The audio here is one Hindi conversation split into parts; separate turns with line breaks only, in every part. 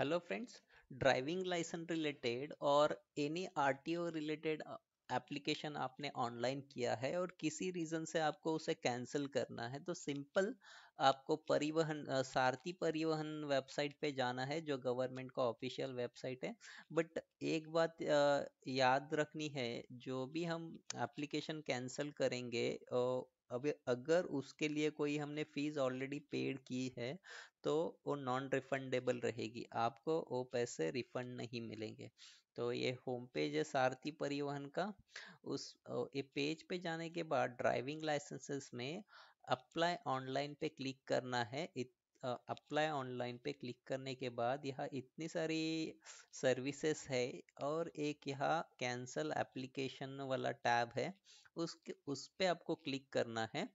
hello friends driving licence related और एनी आरटीओ रिलेटेड एप्लीकेशन आपने ऑनलाइन किया है और किसी रीज़न से आपको उसे कैंसिल करना है तो सिंपल आपको परिवहन सारथी परिवहन वेबसाइट पे जाना है जो गवर्नमेंट का ऑफिशियल वेबसाइट है बट एक बात याद रखनी है जो भी हम एप्लीकेशन कैंसिल करेंगे अब अगर उसके लिए कोई हमने फीस ऑलरेडी पेड की है तो वो नॉन रिफंडेबल रहेगी आपको वो पैसे रिफंड नहीं मिलेंगे तो ये होम पेज है सारथी परिवहन का उस ये पेज पे जाने के बाद ड्राइविंग लाइसेंसेस में अप्लाई ऑनलाइन पे क्लिक करना है अप्लाई ऑनलाइन पे क्लिक करने के बाद यहाँ इतनी सारी सर्विसेज है और एक यहाँ कैंसल एप्लीकेशन वाला टैब है उसके उस पर आपको क्लिक करना है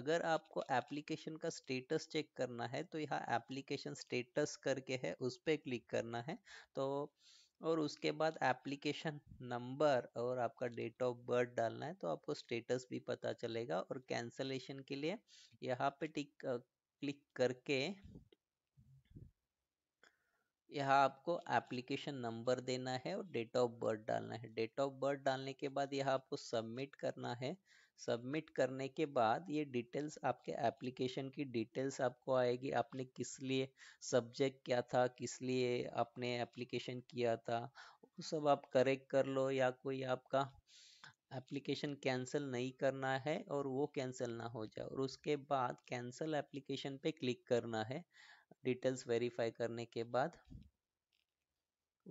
अगर आपको एप्लीकेशन का स्टेटस चेक करना है तो यहाँ एप्लीकेशन स्टेटस करके है उस पर क्लिक करना है तो और उसके बाद एप्लीकेशन नंबर और आपका डेट ऑफ बर्थ डालना है तो आपको स्टेटस भी पता चलेगा और कैंसलेशन के लिए यहाँ पे टिक क्लिक करके यहाँ आपको एप्लीकेशन नंबर देना है और डेट ऑफ बर्थ डालना है डेट ऑफ बर्थ डालने के बाद यहाँ आपको सबमिट करना है सबमिट करने के बाद ये डिटेल्स आपके एप्लीकेशन की डिटेल्स आपको आएगी आपने किस लिए सब्जेक्ट क्या था किस लिए आपने एप्लीकेशन किया था वो सब आप करेक्ट कर लो या कोई आपका एप्लीकेशन कैंसिल नहीं करना है और वो कैंसिल ना हो जाए और उसके बाद कैंसिल एप्लीकेशन पे क्लिक करना है डिटेल्स वेरीफाई करने के बाद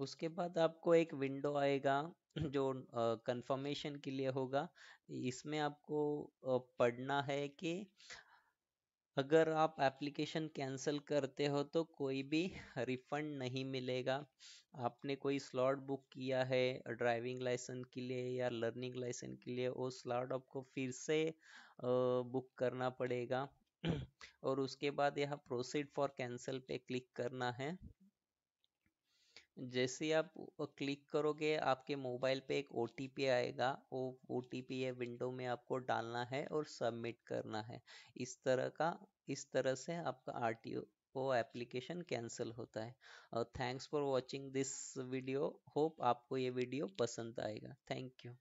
उसके बाद आपको एक विंडो आएगा जो कंफर्मेशन के लिए होगा इसमें आपको पढ़ना है कि अगर आप एप्लीकेशन कैंसिल करते हो तो कोई भी रिफंड नहीं मिलेगा आपने कोई स्लॉट बुक किया है ड्राइविंग लाइसेंस के लिए या लर्निंग लाइसेंस के लिए वो स्लॉट आपको फिर से बुक करना पड़ेगा और उसके बाद यह प्रोसीड फॉर कैंसिल पे क्लिक करना है जैसे आप क्लिक करोगे आपके मोबाइल पे एक ओ आएगा वो ओ ये विंडो में आपको डालना है और सबमिट करना है इस तरह का इस तरह से आपका आर वो एप्लीकेशन कैंसिल होता है और thanks for watching this video hope आपको ये वीडियो पसंद आएगा थैंक यू